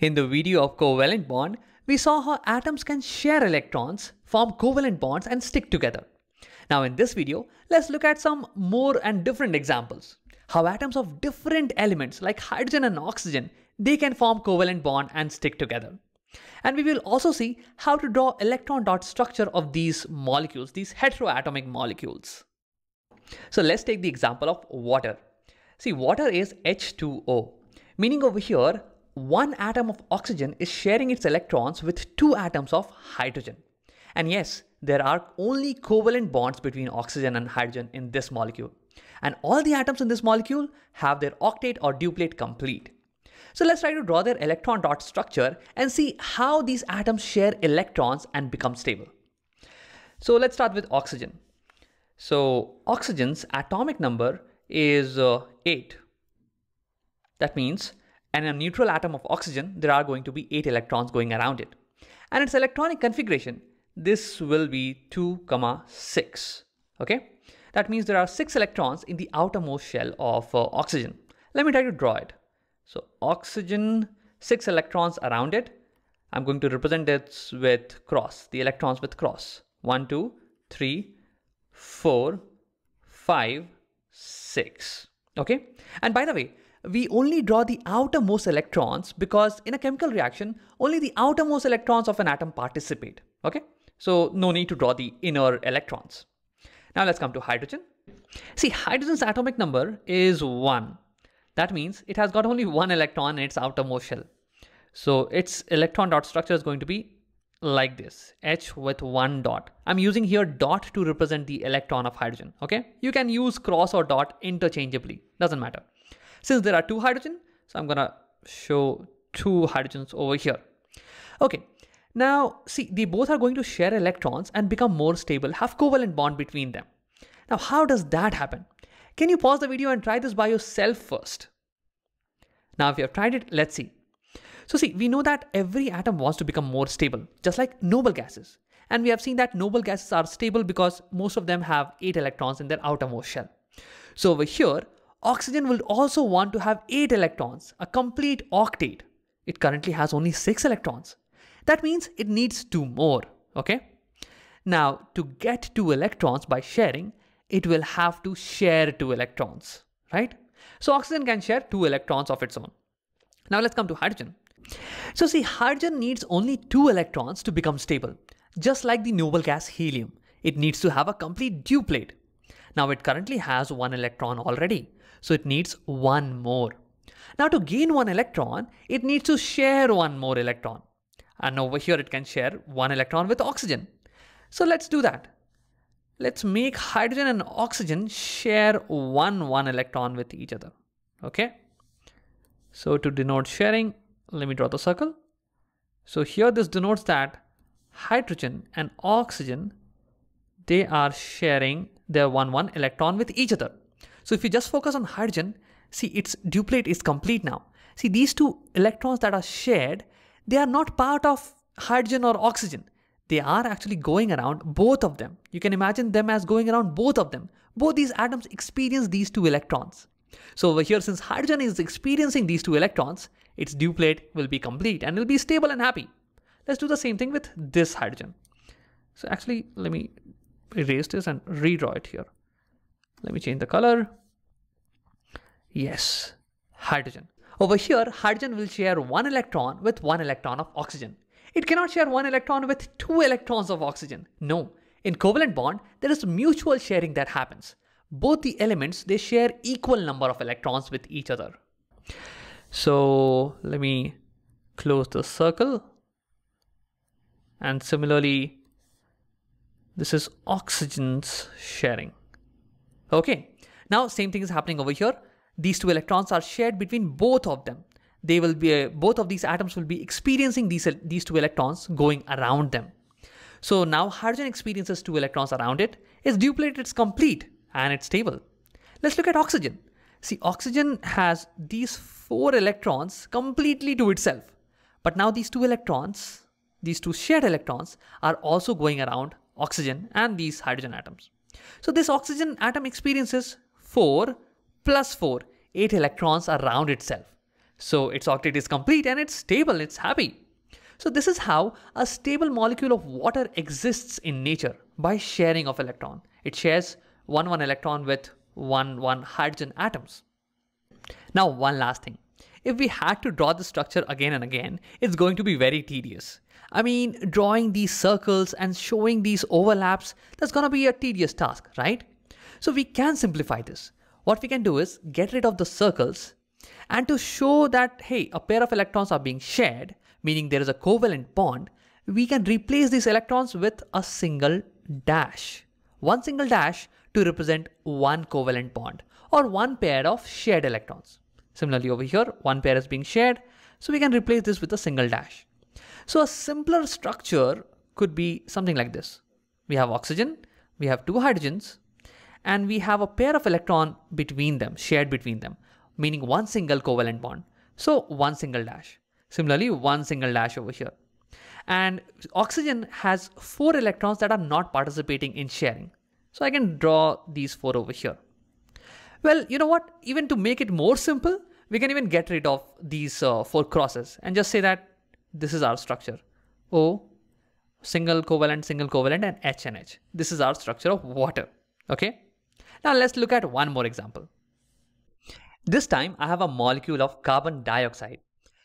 In the video of covalent bond, we saw how atoms can share electrons, form covalent bonds and stick together. Now in this video, let's look at some more and different examples. How atoms of different elements like hydrogen and oxygen, they can form covalent bond and stick together. And we will also see how to draw electron dot structure of these molecules, these heteroatomic molecules. So let's take the example of water. See, water is H2O, meaning over here, one atom of oxygen is sharing its electrons with two atoms of hydrogen. And yes, there are only covalent bonds between oxygen and hydrogen in this molecule. And all the atoms in this molecule have their octet or duplet complete. So let's try to draw their electron dot structure and see how these atoms share electrons and become stable. So let's start with oxygen. So oxygen's atomic number is uh, 8. That means and in a neutral atom of oxygen, there are going to be 8 electrons going around it. And its electronic configuration, this will be 2, comma 6. Okay, that means there are 6 electrons in the outermost shell of uh, oxygen. Let me try to draw it. So oxygen, 6 electrons around it. I'm going to represent it with cross, the electrons with cross. 1, 2, 3, 4, 5, 6. Okay, and by the way, we only draw the outermost electrons because in a chemical reaction, only the outermost electrons of an atom participate. Okay, so no need to draw the inner electrons. Now let's come to hydrogen. See, hydrogen's atomic number is 1. That means it has got only one electron in its outermost shell. So its electron dot structure is going to be like this H with one dot. I'm using here dot to represent the electron of hydrogen. Okay, you can use cross or dot interchangeably, doesn't matter. Since there are two hydrogen, so I'm gonna show two hydrogens over here. Okay, now see, they both are going to share electrons and become more stable, have covalent bond between them. Now, how does that happen? Can you pause the video and try this by yourself first? Now, if you have tried it, let's see. So see, we know that every atom wants to become more stable, just like noble gases. And we have seen that noble gases are stable because most of them have 8 electrons in their outermost shell. So over here, Oxygen will also want to have 8 electrons, a complete octet. It currently has only 6 electrons. That means it needs 2 more, okay? Now, to get 2 electrons by sharing, it will have to share 2 electrons, right? So oxygen can share 2 electrons of its own. Now let's come to hydrogen. So see, hydrogen needs only 2 electrons to become stable. Just like the noble gas helium, it needs to have a complete duplet. Now it currently has one electron already, so it needs one more. Now to gain one electron, it needs to share one more electron. And over here it can share one electron with oxygen. So let's do that. Let's make hydrogen and oxygen share one one electron with each other. Okay. So to denote sharing, let me draw the circle. So here this denotes that hydrogen and oxygen they are sharing their one one electron with each other. So if you just focus on hydrogen, see its duplet is complete now. See these two electrons that are shared, they are not part of hydrogen or oxygen. They are actually going around both of them. You can imagine them as going around both of them. Both these atoms experience these two electrons. So over here, since hydrogen is experiencing these two electrons, its duplet will be complete and will be stable and happy. Let's do the same thing with this hydrogen. So actually, let me erase this and redraw it here. Let me change the color. Yes, hydrogen. Over here, hydrogen will share one electron with one electron of oxygen. It cannot share one electron with two electrons of oxygen. No, in covalent bond, there is mutual sharing that happens. Both the elements, they share equal number of electrons with each other. So let me close the circle. And similarly, this is oxygen's sharing. Okay, now same thing is happening over here. These two electrons are shared between both of them. They will be uh, both of these atoms will be experiencing these these two electrons going around them. So now hydrogen experiences two electrons around it. Its duplicated, It's complete and it's stable. Let's look at oxygen. See, oxygen has these four electrons completely to itself. But now these two electrons, these two shared electrons, are also going around oxygen and these hydrogen atoms. So this oxygen atom experiences 4 plus 4, 8 electrons around itself. So its octet is complete and it's stable, it's happy. So this is how a stable molecule of water exists in nature by sharing of electron. It shares one one electron with one one hydrogen atoms. Now one last thing. If we had to draw the structure again and again, it's going to be very tedious. I mean, drawing these circles and showing these overlaps, that's gonna be a tedious task, right? So we can simplify this. What we can do is get rid of the circles and to show that, hey, a pair of electrons are being shared, meaning there is a covalent bond, we can replace these electrons with a single dash. One single dash to represent one covalent bond or one pair of shared electrons. Similarly over here, one pair is being shared, so we can replace this with a single dash. So a simpler structure could be something like this. We have oxygen, we have two hydrogens, and we have a pair of electron between them, shared between them, meaning one single covalent bond. So one single dash. Similarly, one single dash over here. And oxygen has four electrons that are not participating in sharing. So I can draw these four over here. Well, you know what? Even to make it more simple, we can even get rid of these uh, four crosses and just say that this is our structure. O, single covalent, single covalent and H and H. This is our structure of water. Okay. Now let's look at one more example. This time I have a molecule of carbon dioxide.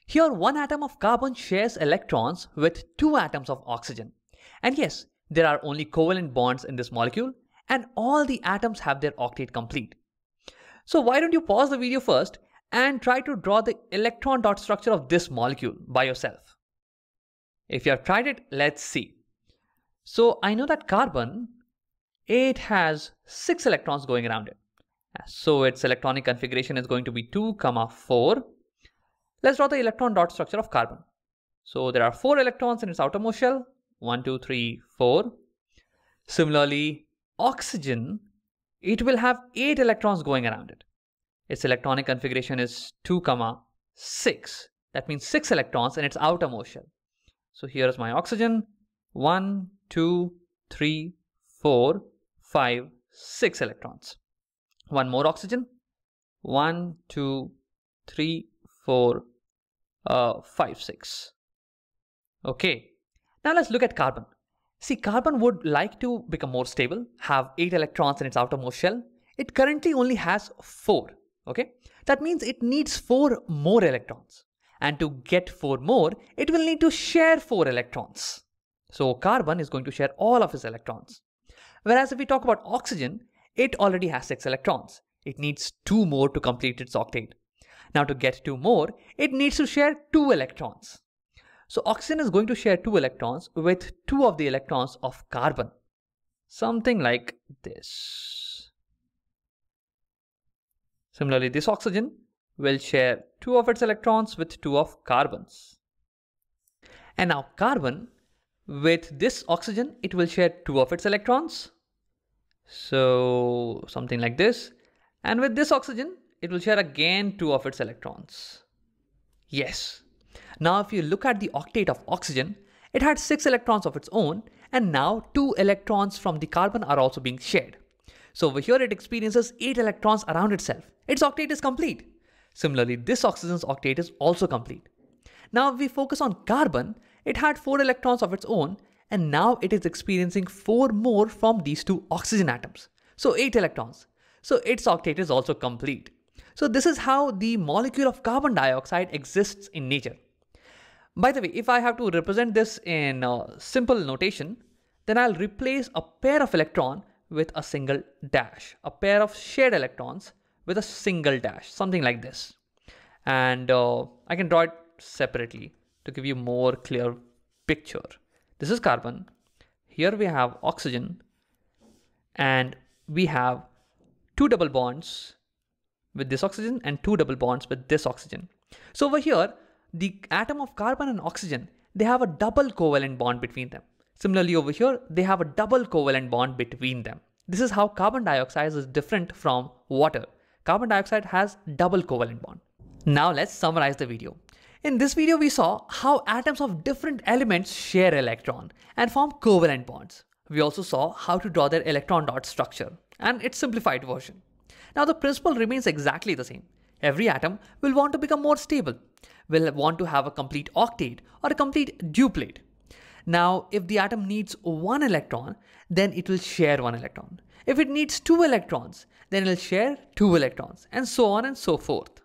Here one atom of carbon shares electrons with two atoms of oxygen. And yes, there are only covalent bonds in this molecule and all the atoms have their octet complete. So why don't you pause the video first and try to draw the electron dot structure of this molecule by yourself. If you have tried it, let's see. So I know that carbon, it has 6 electrons going around it. So its electronic configuration is going to be 2, comma 4. Let's draw the electron dot structure of carbon. So there are 4 electrons in its outermost shell. 1, 2, 3, 4. Similarly, oxygen, it will have 8 electrons going around it its electronic configuration is 2 comma 6 that means 6 electrons in its outermost shell so here is my oxygen 1 2 3 4 5 6 electrons one more oxygen 1 2 3 4 uh, 5 6 okay now let's look at carbon see carbon would like to become more stable have 8 electrons in its outermost shell it currently only has 4 Okay, that means it needs four more electrons. And to get four more, it will need to share four electrons. So carbon is going to share all of its electrons. Whereas if we talk about oxygen, it already has six electrons. It needs two more to complete its octet. Now to get two more, it needs to share two electrons. So oxygen is going to share two electrons with two of the electrons of carbon. Something like this. Similarly, this oxygen will share two of its electrons with two of carbons. And now carbon, with this oxygen, it will share two of its electrons. So something like this. And with this oxygen, it will share again two of its electrons. Yes. Now if you look at the octet of oxygen, it had six electrons of its own and now two electrons from the carbon are also being shared. So over here, it experiences 8 electrons around itself. Its octet is complete. Similarly, this oxygen's octet is also complete. Now if we focus on carbon, it had 4 electrons of its own and now it is experiencing 4 more from these two oxygen atoms. So 8 electrons. So its octet is also complete. So this is how the molecule of carbon dioxide exists in nature. By the way, if I have to represent this in uh, simple notation, then I'll replace a pair of electron with a single dash, a pair of shared electrons with a single dash, something like this. And uh, I can draw it separately to give you more clear picture. This is carbon. Here we have oxygen and we have two double bonds with this oxygen and two double bonds with this oxygen. So over here, the atom of carbon and oxygen, they have a double covalent bond between them. Similarly, over here, they have a double covalent bond between them. This is how carbon dioxide is different from water. Carbon dioxide has double covalent bond. Now let's summarize the video. In this video, we saw how atoms of different elements share electron and form covalent bonds. We also saw how to draw their electron dot structure and its simplified version. Now the principle remains exactly the same. Every atom will want to become more stable, will want to have a complete octet or a complete duplet. Now, if the atom needs one electron, then it will share one electron. If it needs two electrons, then it will share two electrons, and so on and so forth.